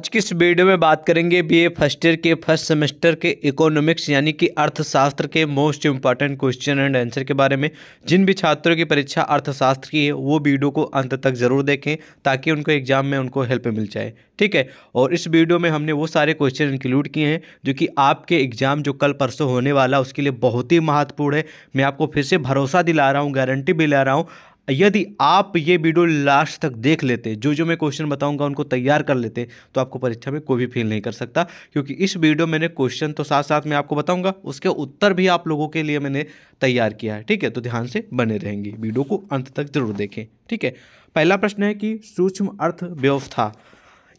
आज की इस वीडियो में बात करेंगे बीए फर्स्ट ईयर के फर्स्ट सेमेस्टर के इकोनॉमिक्स यानी कि अर्थशास्त्र के most important question and answer के बारे में जिन भी छात्रों की परीक्षा अर्थशास्त्र की है वो वीडियो को अंत तक जरूर देखें ताकि उनको एग्जाम में उनको हेल्प मिल जाए ठीक है और इस वीडियो में हमने वो सारे क्वेश्चन इंक्लूड किए हैं जो कि आपके एग्जाम जो कल परसों होने वाला उसके लिए बहुत ही महत्वपूर्ण है मैं आपको फिर से भरोसा दिला रहा हूँ गारंटी भी ला रहा हूँ यदि आप ये वीडियो लास्ट तक देख लेते जो जो मैं क्वेश्चन बताऊंगा उनको तैयार कर लेते तो आपको परीक्षा में कोई भी फेल नहीं कर सकता क्योंकि इस वीडियो मैंने क्वेश्चन तो साथ साथ में आपको बताऊंगा उसके उत्तर भी आप लोगों के लिए मैंने तैयार किया है ठीक है तो ध्यान से बने रहेंगे वीडियो को अंत तक जरूर देखें ठीक है पहला प्रश्न है कि सूक्ष्म अर्थव्यवस्था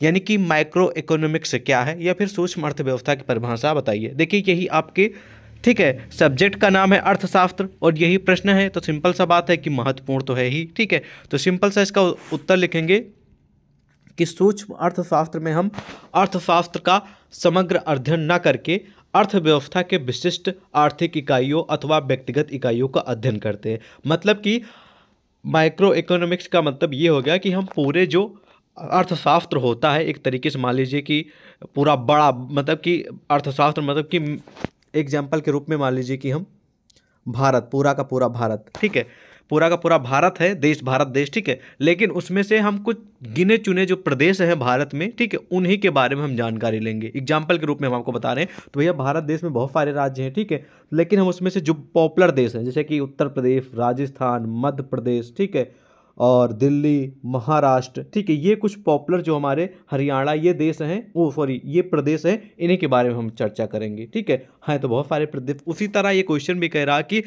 यानी कि माइक्रो इकोनॉमिक्स क्या है या फिर सूक्ष्म अर्थव्यवस्था की परिभाषा बताइए देखिए यही आपके ठीक है सब्जेक्ट का नाम है अर्थशास्त्र और यही प्रश्न है तो सिंपल सा बात है कि महत्वपूर्ण तो है ही ठीक है तो सिंपल सा इसका उत्तर लिखेंगे कि सूक्ष्म अर्थशास्त्र में हम अर्थशास्त्र का समग्र अध्ययन न करके अर्थव्यवस्था के विशिष्ट आर्थिक इकाइयों अथवा व्यक्तिगत इकाइयों का अध्ययन करते हैं मतलब कि माइक्रो इकोनॉमिक्स का मतलब ये हो गया कि हम पूरे जो अर्थशास्त्र होता है एक तरीके से मान लीजिए कि पूरा बड़ा मतलब कि अर्थशास्त्र मतलब कि एग्जाम्पल के रूप में मान लीजिए कि हम भारत पूरा का पूरा भारत ठीक है पूरा का पूरा भारत है देश भारत देश ठीक है लेकिन उसमें से हम कुछ गिने चुने जो प्रदेश हैं भारत में ठीक है उन्हीं के बारे में हम जानकारी लेंगे एग्जाम्पल के रूप में हम आपको बता रहे हैं तो भैया भारत देश में बहुत सारे राज्य हैं ठीक है लेकिन हम उसमें से जो पॉपुलर देश हैं जैसे कि उत्तर प्रदेश राजस्थान मध्य प्रदेश ठीक है और दिल्ली महाराष्ट्र ठीक है ये कुछ पॉपुलर जो हमारे हरियाणा ये देश हैं वो सॉरी ये प्रदेश हैं इन्हीं के बारे में हम चर्चा करेंगे ठीक है हाँ तो बहुत सारे प्रदेश उसी तरह ये क्वेश्चन भी कह रहा कि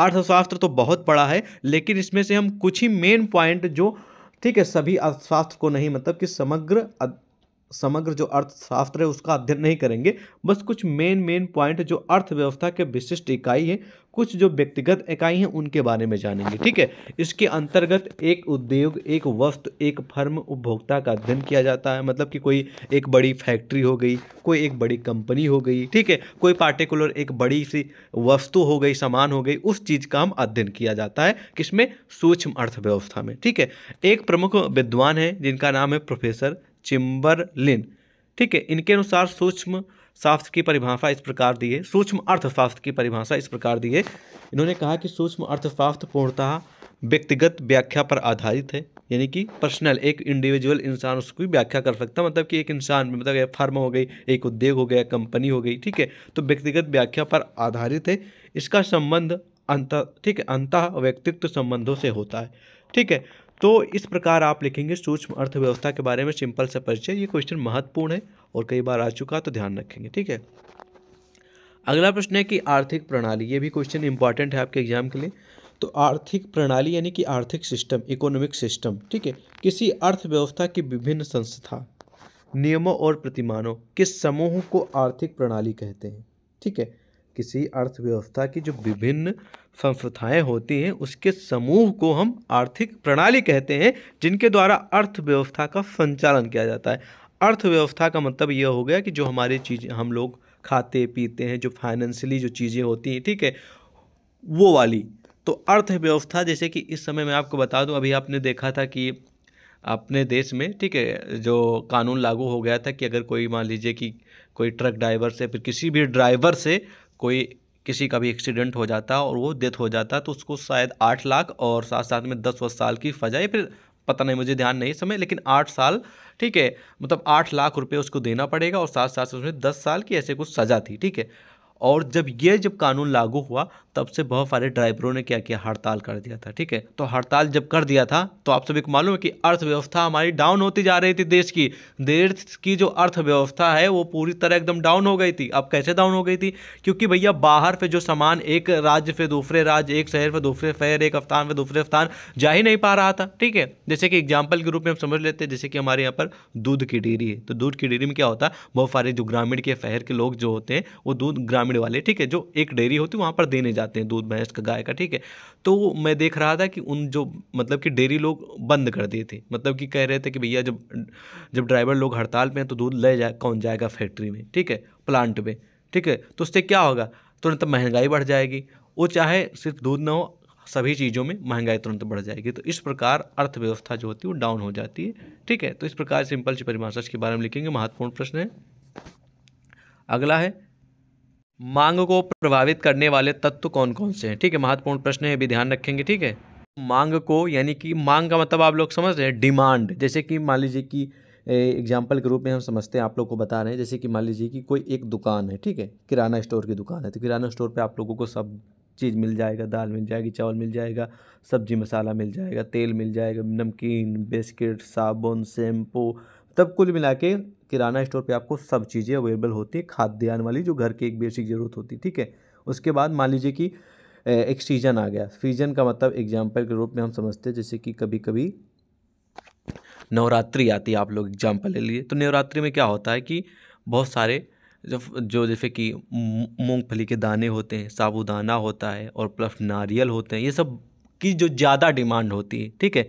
अर्थशास्त्र तो बहुत बड़ा है लेकिन इसमें से हम कुछ ही मेन पॉइंट जो ठीक है सभी अर्थशास्त्र को नहीं मतलब कि समग्र समग्र जो अर्थशास्त्र है उसका अध्ययन नहीं करेंगे बस कुछ मेन मेन पॉइंट जो अर्थव्यवस्था के विशिष्ट इकाई हैं कुछ जो व्यक्तिगत इकाई हैं उनके बारे में जानेंगे ठीक है इसके अंतर्गत एक उद्योग एक वस्तु एक फर्म उपभोक्ता का अध्ययन किया जाता है मतलब कि कोई एक बड़ी फैक्ट्री हो गई कोई एक बड़ी कंपनी हो गई ठीक है कोई पार्टिकुलर एक बड़ी सी वस्तु हो गई सामान हो गई उस चीज़ का हम अध्ययन किया जाता है किसमें सूक्ष्म अर्थव्यवस्था में ठीक है एक प्रमुख विद्वान है जिनका नाम है प्रोफेसर चिम्बरलिन ठीक है इनके अनुसार सूक्ष्म शास्त्र की परिभाषा इस प्रकार दी है सूक्ष्म अर्थशास्त्र की परिभाषा इस प्रकार दी है इन्होंने कहा कि सूक्ष्म अर्थशास्त्र पूर्णतः व्यक्तिगत व्याख्या पर आधारित है यानी कि पर्सनल एक इंडिविजुअल इंसान उसकी व्याख्या कर सकता है मतलब कि एक इंसान मतलब एक फर्म हो गई एक उद्योग हो गया कंपनी हो गई ठीक है तो व्यक्तिगत व्याख्या पर आधारित है इसका संबंध अंत ठीक है अंत व्यक्तित्व संबंधों से होता है ठीक है तो इस प्रकार आप लिखेंगे सूक्ष्म अर्थव्यवस्था के बारे में सिंपल सा परिचय ये क्वेश्चन महत्वपूर्ण है और कई बार आ चुका तो ध्यान रखेंगे ठीक है अगला प्रश्न है कि आर्थिक प्रणाली ये भी क्वेश्चन इंपॉर्टेंट है आपके एग्जाम के लिए तो आर्थिक प्रणाली यानी कि आर्थिक सिस्टम इकोनॉमिक सिस्टम ठीक है किसी अर्थव्यवस्था की विभिन्न संस्था नियमों और प्रतिमानों के समूह को आर्थिक प्रणाली कहते हैं ठीक है किसी अर्थव्यवस्था की जो विभिन्न संस्थाएं होती हैं उसके समूह को हम आर्थिक प्रणाली कहते हैं जिनके द्वारा अर्थव्यवस्था का संचालन किया जाता है अर्थव्यवस्था का मतलब यह हो गया कि जो हमारी चीज़ हम लोग खाते पीते हैं जो फाइनेंशियली जो चीज़ें होती हैं ठीक है वो वाली तो अर्थव्यवस्था जैसे कि इस समय मैं आपको बता दूं अभी आपने देखा था कि अपने देश में ठीक है जो कानून लागू हो गया था कि अगर कोई मान लीजिए कि कोई ट्रक ड्राइवर से फिर किसी भी ड्राइवर से कोई किसी का भी एक्सीडेंट हो जाता और वो डेथ हो जाता तो उसको शायद आठ लाख और साथ साथ में दस वर्ष साल की फ़जा या फिर पता नहीं मुझे ध्यान नहीं समय लेकिन आठ साल ठीक है मतलब आठ लाख रुपये उसको देना पड़ेगा और साथ साथ उसमें दस साल की ऐसे कुछ सज़ा थी ठीक है और जब ये जब कानून लागू हुआ तब से बहुत सारे ड्राइवरों ने क्या किया हड़ताल कर दिया था ठीक है तो हड़ताल जब कर दिया था तो आप सभी को मालूम है कि अर्थव्यवस्था हमारी डाउन होती जा रही थी देश की देश की जो अर्थव्यवस्था है वो पूरी तरह एकदम डाउन हो गई थी अब कैसे डाउन हो गई थी क्योंकि भैया बाहर पे जो सामान एक राज्य से दूसरे राज्य एक शहर पर दूसरे शहर एक अफ्तान पर दूसरे अफ्तान जा ही नहीं पा रहा था ठीक है जैसे कि एग्जाम्पल के रूप में हम समझ लेते हैं जैसे कि हमारे यहाँ पर दूध की डेयरी है तो दूध की डेयरी में क्या होता है बहुत सारे जो ग्रामीण के शहर के लोग जो होते हैं वो दूध ग्रामीण वाले ठीक है जो एक डेयरी होती है वहाँ पर देने जाते जाते हैं दूध भैंस का गाय का ठीक है तो मैं देख रहा था कि उन जो मतलब कि डेयरी लोग बंद कर दिए थे मतलब कि कह रहे थे कि भैया जब जब ड्राइवर लोग हड़ताल पे हैं तो दूध ले जाए कौन जाएगा फैक्ट्री में ठीक है प्लांट में ठीक है तो उससे क्या होगा तुरंत तो महंगाई बढ़ जाएगी वो चाहे सिर्फ दूध ना हो सभी चीज़ों में महंगाई तुरंत बढ़ जाएगी तो इस प्रकार अर्थव्यवस्था जो होती है वो डाउन हो जाती है ठीक है तो इस प्रकार सिंपल सी परिभाषा के बारे में लिखेंगे महत्वपूर्ण प्रश्न है अगला है मांग को प्रभावित करने वाले तत्व कौन कौन से हैं ठीक है महत्वपूर्ण प्रश्न है भी ध्यान रखेंगे ठीक है मांग को यानी कि मांग का मतलब आप लोग समझ रहे हैं डिमांड जैसे कि मान लीजिए कि एग्जाम्पल के रूप में हम समझते हैं आप लोग को बता रहे हैं जैसे कि मान लीजिए कि कोई एक दुकान है ठीक है किराना स्टोर की दुकान है तो किराना स्टोर पर आप लोगों को सब चीज़ मिल जाएगा दाल मिल जाएगी चावल मिल जाएगा सब्जी मसाला मिल जाएगा तेल मिल जाएगा नमकीन बिस्किट साबुन शैम्पू तब कुल मिला के किराना स्टोर पे आपको सब चीज़ें अवेलेबल होती हैं खाद्यान्न वाली जो घर की एक बेसिक ज़रूरत होती है ठीक है उसके बाद मान लीजिए कि एक सीजन आ गया सीजन का मतलब एग्जाम्पल के रूप में हम समझते हैं जैसे कि कभी कभी नवरात्रि आती है आप लोग एग्जाम्पल ले लीजिए तो नवरात्रि में क्या होता है कि बहुत सारे जब जो जैसे कि मूंगफली के दाने होते हैं साबुदाना होता है और प्लस नारियल होते हैं ये सब की जो ज़्यादा डिमांड होती है ठीक है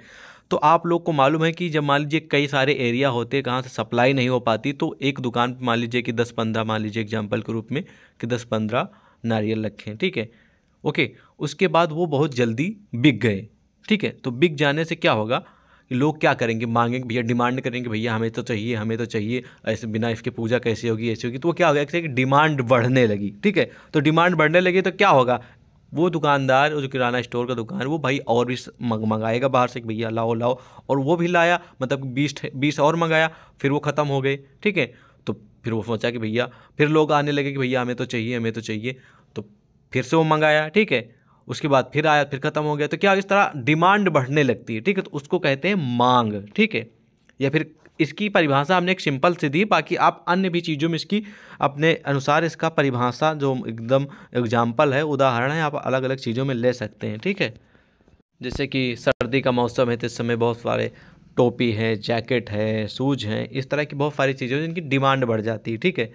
तो आप लोग को मालूम है कि जब मान लीजिए कई सारे एरिया होते हैं कहाँ से सप्लाई नहीं हो पाती तो एक दुकान पर मान लीजिए कि दस पंद्रह मान लीजिए एग्जाम्पल के रूप में कि दस पंद्रह नारियल रखें ठीक है ओके उसके बाद वो बहुत जल्दी बिक गए ठीक है तो बिक जाने से क्या होगा कि लोग क्या करेंगे मांगेंगे भैया डिमांड करेंगे भैया हमें तो चाहिए हमें तो चाहिए ऐसे बिना इसके पूजा कैसे होगी ऐसी होगी तो वो क्या होगा कि डिमांड बढ़ने लगी ठीक है तो डिमांड बढ़ने लगी तो क्या होगा वो दुकानदार जो किराना स्टोर का दुकान वो भाई और भी मंगाएगा बाहर से भैया लाओ लाओ और वो भी लाया मतलब बीस बीस और मंगाया फिर वो ख़त्म हो गए ठीक है तो फिर वो सोचा कि भैया फिर लोग आने लगे कि भैया हमें तो चाहिए हमें तो चाहिए तो फिर से वो मंगाया ठीक है उसके बाद फिर आया फिर ख़त्म हो गया तो क्या इस तरह डिमांड बढ़ने लगती है ठीक है तो उसको कहते हैं मांग ठीक है या फिर इसकी परिभाषा हमने एक सिंपल से दी बाकी आप अन्य भी चीज़ों में इसकी अपने अनुसार इसका परिभाषा जो एकदम एग्जाम्पल है उदाहरण है आप अलग अलग चीज़ों में ले सकते हैं ठीक है जैसे कि सर्दी का मौसम है तो इस समय बहुत सारे टोपी है जैकेट है शूज हैं इस तरह की बहुत सारी चीज़ें जिनकी डिमांड बढ़ जाती है ठीक है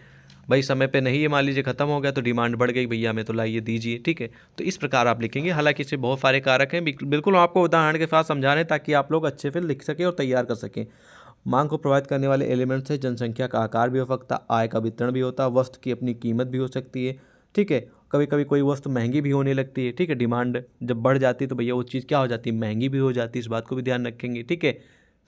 भाई समय पे नहीं ये मान लीजिए ख़त्म हो गया तो डिमांड बढ़ गई भैया हमें तो लाइए दीजिए ठीक है तो इस प्रकार आप लिखेंगे हालांकि इसे बहुत सारे कारक हैं बिल्कुल आपको उदाहरण के साथ समझा रहे हैं ताकि आप लोग अच्छे से लिख सकें और तैयार कर सकें मांग को प्रभावित करने वाले एलिमेंट्स है जनसंख्या का आकार भी हो सकता है आय का वितरण भी होता है वस्तु की अपनी कीमत भी हो सकती है ठीक है कभी कभी कोई वस्तु महंगी भी होने लगती है ठीक है डिमांड जब बढ़ जाती है तो भैया वो चीज़ क्या हो जाती है महंगी भी हो जाती है इस बात को भी ध्यान रखेंगे ठीक है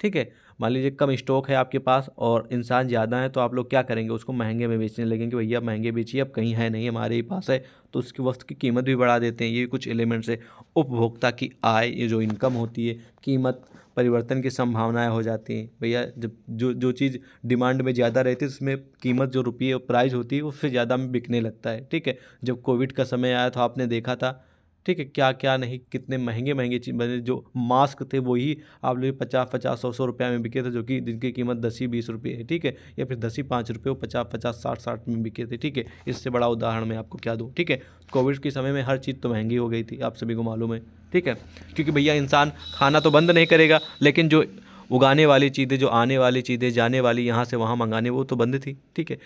ठीक है मान लीजिए कम स्टॉक है आपके पास और इंसान ज़्यादा है तो आप लोग क्या करेंगे उसको महंगे में बेचने लगेंगे भैया महंगे बेचिए अब कहीं है नहीं हमारे ही पास है तो उसकी वस्तु की कीमत भी बढ़ा देते हैं ये कुछ एलिमेंट्स है उपभोक्ता की आय ये जो इनकम होती है कीमत परिवर्तन की संभावनाएं हो जाती हैं भैया जब जो जो चीज़ डिमांड में ज़्यादा रहती है उसमें कीमत जो रुपये प्राइस होती है उससे ज़्यादा में बिकने लगता है ठीक है जब कोविड का समय आया तो आपने देखा था ठीक है क्या क्या नहीं कितने महंगे महंगे चीज जो मास्क थे वही आप लोग पचास पचास सौ सौ रुपया में बिके थे जो कि जिनकी कीमत दस ही बीस रुपये है ठीक है या फिर दस ही पाँच रुपये वो पचास पचास साठ साठ में बिके थे ठीक है इससे बड़ा उदाहरण मैं आपको क्या दूँ ठीक है कोविड के समय में हर चीज़ तो महंगी हो गई थी आप सभी को मालूम है ठीक है क्योंकि भैया इंसान खाना तो बंद नहीं करेगा लेकिन जो उगाने वाली चीज़ें जो आने वाली चीज़ें जाने वाली यहाँ से वहाँ मंगाने वो तो बंद थी ठीक है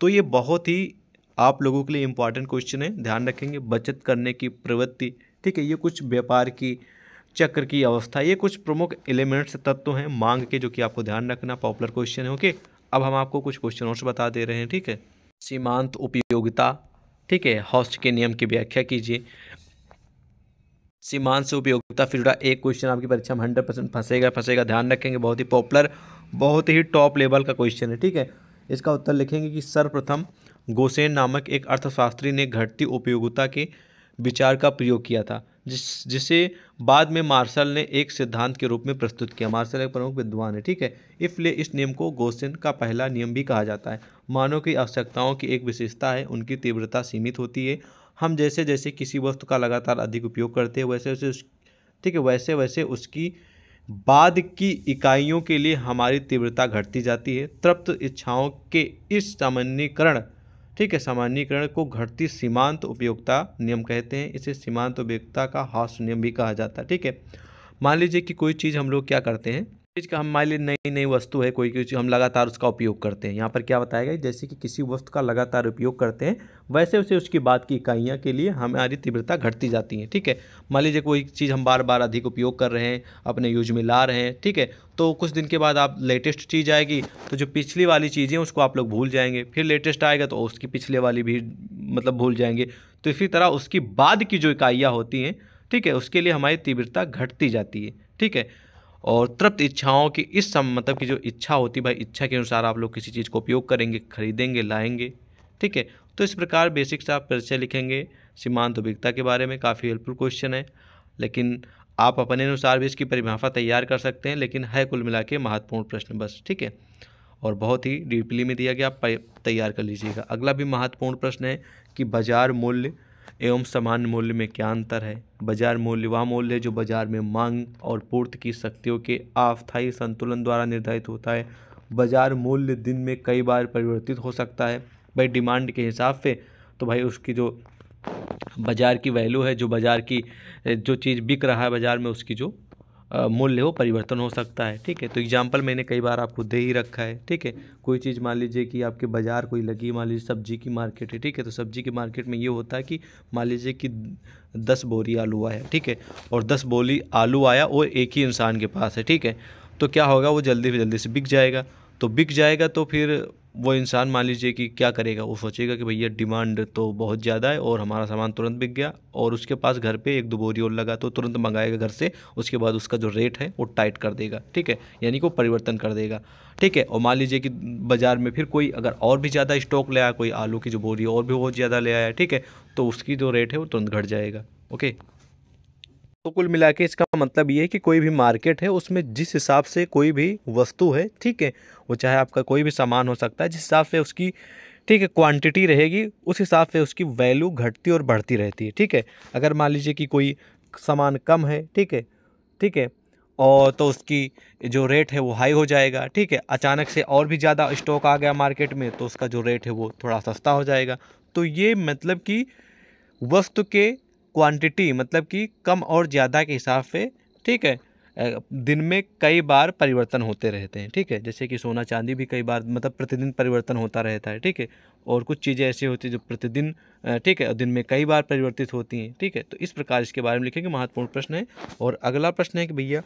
तो ये बहुत ही आप लोगों के लिए इंपॉर्टेंट क्वेश्चन है ध्यान रखेंगे बचत करने की प्रवृत्ति ठीक है ये कुछ व्यापार की चक्र की अवस्था ये कुछ प्रमुख एलिमेंट्स तत्व हैं मांग के जो कि आपको ध्यान रखना पॉपुलर क्वेश्चन है ओके अब हम आपको कुछ क्वेश्चन और बता दे रहे हैं ठीक है सीमांत उपयोगिता ठीक है हॉस्ट के नियम की व्याख्या कीजिए सीमांत से उपयोगिता फिर जुड़ा एक क्वेश्चन आपकी परीक्षा में हंड्रेड परसेंट फंसेगा फंसेगा ध्यान रखेंगे बहुत ही पॉपुलर बहुत ही टॉप लेवल का क्वेश्चन है ठीक है इसका उत्तर लिखेंगे कि सर्वप्रथम गोसेन नामक एक अर्थशास्त्री ने घटती उपयोगिता के विचार का प्रयोग किया था जिस जिसे बाद में मार्शल ने एक सिद्धांत के रूप में प्रस्तुत किया मार्शल एक प्रमुख विद्वान है ठीक है इसलिए इस नियम को गोसेन का पहला नियम भी कहा जाता है मानव की आवश्यकताओं की एक विशेषता है उनकी तीव्रता सीमित होती है हम जैसे जैसे किसी वस्तु का लगातार अधिक उपयोग करते हैं वैसे वैसे ठीक है वैसे वैसे उसकी बाद की इकाइयों के लिए हमारी तीव्रता घटती जाती है तृप्त इच्छाओं के इस सामान्यकरण ठीक है सामान्यकरण को घटती सीमांत उपयोगिता नियम कहते हैं इसे सीमांत उपयोगिता का हास नियम भी कहा जाता है ठीक है मान लीजिए कि कोई चीज़ हम लोग क्या करते हैं चीज़ का हमारे लिए नई नई वस्तु है कोई कोई हम लगातार उसका उपयोग करते हैं यहाँ पर क्या बताया गया जैसे कि किसी वस्तु का लगातार उपयोग करते हैं वैसे उसे उसकी बात की इकाइयाँ के लिए हमारी तीव्रता घटती जाती है ठीक है मान लीजिए कोई चीज़ हम बार बार अधिक उपयोग कर रहे हैं अपने यूज में ला रहे हैं ठीक है तो कुछ दिन के बाद आप लेटेस्ट चीज़ आएगी तो जो पिछली वाली चीज़ें उसको आप लोग भूल जाएंगे फिर लेटेस्ट आएगा तो उसकी पिछले वाली भी मतलब भूल जाएंगे तो इसी तरह उसकी बाद की जो इकाइयाँ होती हैं ठीक है उसके लिए हमारी तीव्रता घटती जाती है ठीक है और तृप्त इच्छाओं की इस सम मतलब की जो इच्छा होती भाई इच्छा के अनुसार आप लोग किसी चीज़ को उपयोग करेंगे खरीदेंगे लाएंगे ठीक है तो इस प्रकार बेसिक से आप परिचय लिखेंगे सीमांत उपयोगिता के बारे में काफ़ी हेल्पफुल क्वेश्चन है लेकिन आप अपने अनुसार भी इसकी परिभाषा तैयार कर सकते हैं लेकिन है कुल मिला के महत्वपूर्ण प्रश्न बस ठीक है और बहुत ही डीपली में दिया गया आप तैयार कर लीजिएगा अगला भी महत्वपूर्ण प्रश्न है कि बाजार मूल्य एवं समान मूल्य में क्या अंतर है बाजार मूल्य वह मूल्य है जो बाजार में मांग और पूर्ति की शक्तियों के अस्थायी संतुलन द्वारा निर्धारित होता है बाजार मूल्य दिन में कई बार परिवर्तित हो सकता है भाई डिमांड के हिसाब से तो भाई उसकी जो बाज़ार की वैल्यू है जो बाज़ार की जो चीज़ बिक रहा है बाज़ार में उसकी जो मूल्य हो परिवर्तन हो सकता है ठीक है तो एग्जाम्पल मैंने कई बार आपको दे ही रखा है ठीक है कोई चीज़ मान लीजिए कि आपके बाज़ार कोई लगी मान लीजिए सब्जी की मार्केट है ठीक है तो सब्जी की मार्केट में ये होता है कि मान लीजिए कि दस बोरी आलू आया ठीक है और दस बोरी आलू आया वो एक ही इंसान के पास है ठीक है तो क्या होगा वो जल्दी से जल्दी से बिक जाएगा तो बिक जाएगा तो फिर वो इंसान मान लीजिए कि क्या करेगा वो सोचेगा कि भैया डिमांड तो बहुत ज़्यादा है और हमारा सामान तुरंत बिक गया और उसके पास घर पे एक दो बोरी और लगा तो तुरंत मंगाएगा घर से उसके बाद उसका जो रेट है वो टाइट कर देगा ठीक है यानी कि वो परिवर्तन कर देगा ठीक है और मान लीजिए कि बाज़ार में फिर कोई अगर और भी ज़्यादा स्टॉक ले आया कोई आलू की जो बोरी और भी बहुत ज़्यादा ले आया ठीक है तो उसकी जो रेट है वो तुरंत घट जाएगा ओके तो कुल मिला के इसका मतलब ये है कि कोई भी मार्केट है उसमें जिस हिसाब से कोई भी वस्तु है ठीक है वो चाहे आपका कोई भी सामान हो सकता है जिस हिसाब से उसकी ठीक है क्वांटिटी रहेगी उस हिसाब से उसकी वैल्यू घटती और बढ़ती रहती है ठीक है अगर मान लीजिए कि कोई सामान कम है ठीक है ठीक है और तो उसकी जो रेट है वो हाई हो जाएगा ठीक है अचानक से और भी ज़्यादा स्टॉक आ गया मार्केट में तो उसका जो रेट है वो थोड़ा सस्ता हो जाएगा तो ये मतलब कि वस्तु के क्वांटिटी मतलब कि कम और ज़्यादा के हिसाब से ठीक है दिन में कई बार परिवर्तन होते रहते हैं ठीक है जैसे कि सोना चांदी भी कई बार मतलब प्रतिदिन परिवर्तन होता रहता है ठीक है और कुछ चीज़ें ऐसी होती हैं जो प्रतिदिन ठीक है दिन में कई बार परिवर्तित होती हैं ठीक है तो इस प्रकार इसके बारे में लिखेंगे महत्वपूर्ण प्रश्न है और अगला प्रश्न है कि भैया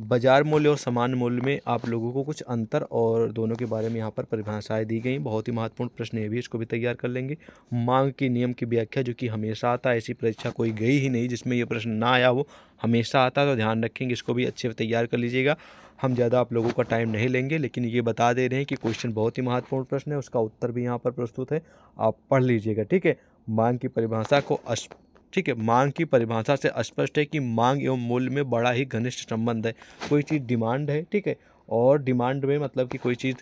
बाज़ार मूल्य और समान मूल्य में आप लोगों को कुछ अंतर और दोनों के बारे में यहाँ पर परिभाषाएँ दी गई बहुत ही महत्वपूर्ण प्रश्न है भी इसको भी तैयार कर लेंगे मांग के नियम की व्याख्या जो कि हमेशा आता है ऐसी परीक्षा कोई गई ही नहीं जिसमें ये प्रश्न ना आया हो हमेशा आता है तो ध्यान रखेंगे इसको भी अच्छे से तैयार कर लीजिएगा हम ज़्यादा आप लोगों का टाइम नहीं लेंगे लेकिन ये बता दे रहे हैं कि क्वेश्चन बहुत ही महत्वपूर्ण प्रश्न है उसका उत्तर भी यहाँ पर प्रस्तुत है आप पढ़ लीजिएगा ठीक है मांग की परिभाषा को ठीक है मांग की परिभाषा से स्पष्ट है कि मांग एवं मूल्य में बड़ा ही घनिष्ठ संबंध है कोई चीज़ डिमांड है ठीक है और डिमांड में मतलब कि कोई चीज़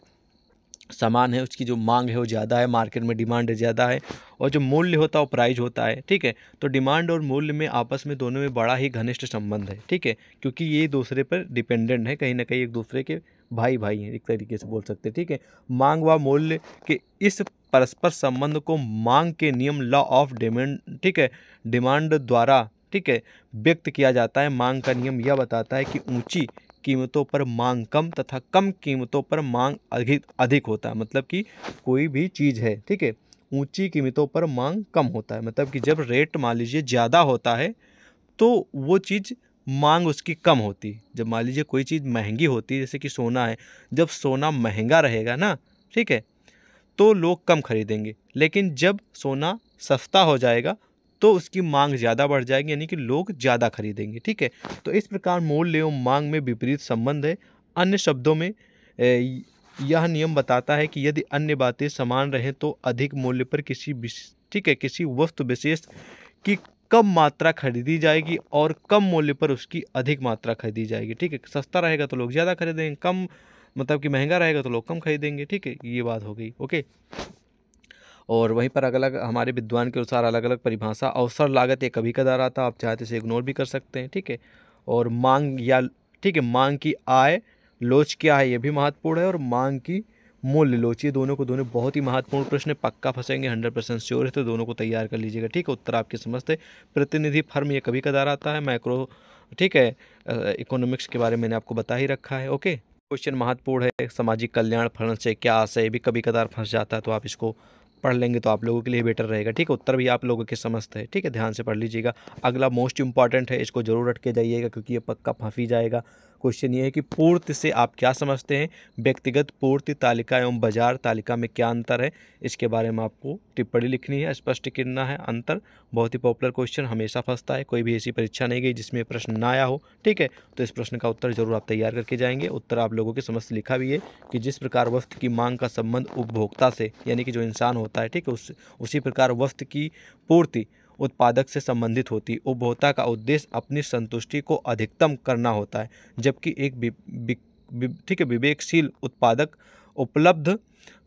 सामान है उसकी जो मांग है वो ज़्यादा है मार्केट में डिमांड ज़्यादा है और जो मूल्य होता है वो प्राइज होता है ठीक है तो डिमांड और मूल्य में आपस में दोनों में बड़ा ही घनिष्ठ संबंध है ठीक है क्योंकि ये दूसरे पर डिपेंडेंट है कहीं ना कहीं एक दूसरे के भाई भाई हैं एक तरीके से बोल सकते हैं ठीक है मांग व मूल्य के इस परस्पर संबंध को मांग के नियम लॉ ऑफ डिमांड ठीक है डिमांड द्वारा ठीक है व्यक्त किया जाता है मांग का नियम यह बताता है कि ऊंची कीमतों पर मांग कम तथा कम कीमतों पर मांग अधिक अधिक होता है मतलब कि कोई भी चीज़ है ठीक है ऊंची कीमतों पर मांग कम होता है मतलब कि जब रेट मान लीजिए ज़्यादा होता है तो वो चीज़ मांग उसकी कम होती है जब मान लीजिए कोई चीज़ महंगी होती है जैसे कि सोना है जब सोना महंगा रहेगा ना ठीक है तो लोग कम खरीदेंगे लेकिन जब सोना सस्ता हो जाएगा तो उसकी मांग ज़्यादा बढ़ जाएगी यानी कि लोग ज़्यादा खरीदेंगे ठीक है तो इस प्रकार मूल्य एवं मांग में विपरीत संबंध है अन्य शब्दों में यह नियम बताता है कि यदि अन्य बातें समान रहें तो अधिक मूल्य पर किसी ठीक है किसी वस्तु विशेष की कम मात्रा खरीदी जाएगी और कम मूल्य पर उसकी अधिक मात्रा खरीदी जाएगी ठीक है सस्ता रहेगा तो लोग ज़्यादा खरीदेंगे कम मतलब कि महंगा रहेगा तो लोग कम खरीदेंगे ठीक है ये बात हो गई ओके और वहीं पर अलग अलग हमारे विद्वान के अनुसार अलग अलग परिभाषा अवसर लागत ये कभी कदार आता आप चाहते तो इसे इग्नोर भी कर सकते हैं ठीक है और मांग या ठीक है मांग की आय लोच क्या है ये भी महत्वपूर्ण है और मांग की मूल्य लोच ये दोनों को दोनों बहुत ही महत्वपूर्ण प्रश्न पक्का फंसेंगे हंड्रेड परसेंट श्योर है तो दोनों को तैयार कर लीजिएगा ठीक है उत्तर आपके समझते प्रतिनिधि फर्म ये कभी कदार आता है माइक्रो ठीक है इकोनॉमिक्स के बारे में मैंने आपको बता ही रखा है ओके क्वेश्चन महत्वपूर्ण है सामाजिक कल्याण फंड से क्या आशय है भी कभी कदार फंस जाता है तो आप इसको पढ़ लेंगे तो आप लोगों के लिए बेटर रहेगा ठीक है उत्तर भी आप लोगों के समझते हैं ठीक है ध्यान से पढ़ लीजिएगा अगला मोस्ट इंपॉर्टेंट है इसको जरूर रट के जाइएगा क्योंकि ये पक्का फंस ही जाएगा क्वेश्चन ये है कि पूर्ति से आप क्या समझते हैं व्यक्तिगत पूर्ति तालिका एवं बाजार तालिका में क्या अंतर है इसके बारे में आपको टिप्पणी लिखनी है स्पष्ट करना है अंतर बहुत ही पॉपुलर क्वेश्चन हमेशा फंसता है कोई भी ऐसी परीक्षा नहीं गई जिसमें प्रश्न ना आया हो ठीक है तो इस प्रश्न का उत्तर जरूर आप तैयार करके जाएंगे उत्तर आप लोगों के समस्त लिखा भी है कि जिस प्रकार वस्त्र की मांग का संबंध उपभोक्ता से यानी कि जो इंसान होता है ठीक है उस उसी प्रकार वस्तु की पूर्ति उत्पादक से संबंधित होती उपभोक्ता का उद्देश्य अपनी संतुष्टि को अधिकतम करना होता है जबकि एक ठीक है विवेकशील उत्पादक उपलब्ध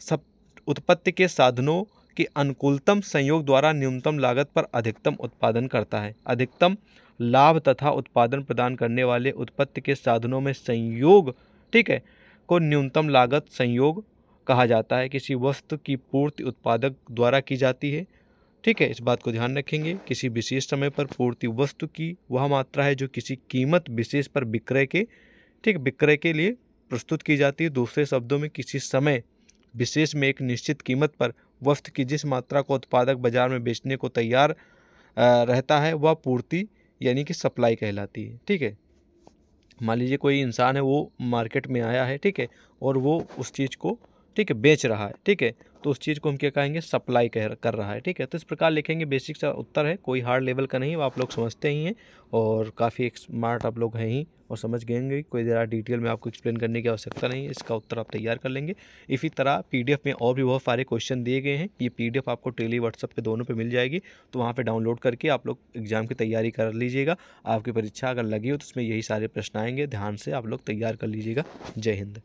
सब उत्पत्ति के साधनों के अनुकूलतम संयोग द्वारा न्यूनतम लागत पर अधिकतम उत्पादन करता है अधिकतम लाभ तथा उत्पादन प्रदान करने वाले उत्पत्ति के साधनों में संयोग ठीक है को न्यूनतम लागत संयोग कहा जाता है किसी वस्तु की पूर्ति उत्पादक द्वारा की जाती है ठीक है इस बात को ध्यान रखेंगे किसी विशेष समय पर पूर्ति वस्तु की वह मात्रा है जो किसी कीमत विशेष पर विक्रय के ठीक विक्रय के लिए प्रस्तुत की जाती है दूसरे शब्दों में किसी समय विशेष में एक निश्चित कीमत पर वस्तु की जिस मात्रा को उत्पादक बाजार में बेचने को तैयार रहता है वह पूर्ति यानी कि सप्लाई कहलाती है ठीक है मान लीजिए कोई इंसान है वो मार्केट में आया है ठीक है और वो उस चीज़ को ठीक है बेच रहा है ठीक है तो उस चीज़ को हम क्या कहेंगे सप्लाई कह कर रहा है ठीक है तो इस प्रकार लिखेंगे बेसिक सा उत्तर है कोई हार्ड लेवल का नहीं आप लोग समझते ही हैं और काफ़ी स्मार्ट आप लोग हैं ही और समझ गएंगे कोई ज़रा डिटेल में आपको एक्सप्लेन करने की आवश्यकता नहीं है इसका उत्तर आप तैयार कर लेंगे इसी तरह पीडीएफ में और भी बहुत सारे क्वेश्चन दिए गए हैं ये पीडीएफ आपको टेली व्हाट्सअप पे दोनों पे मिल जाएगी तो वहाँ पे डाउनलोड करके आप लोग एग्ज़ाम की तैयारी कर लीजिएगा आपकी परीक्षा अगर लगी हो तो उसमें यही सारे प्रश्न आएंगे ध्यान से आप लोग तैयार कर लीजिएगा जय हिंद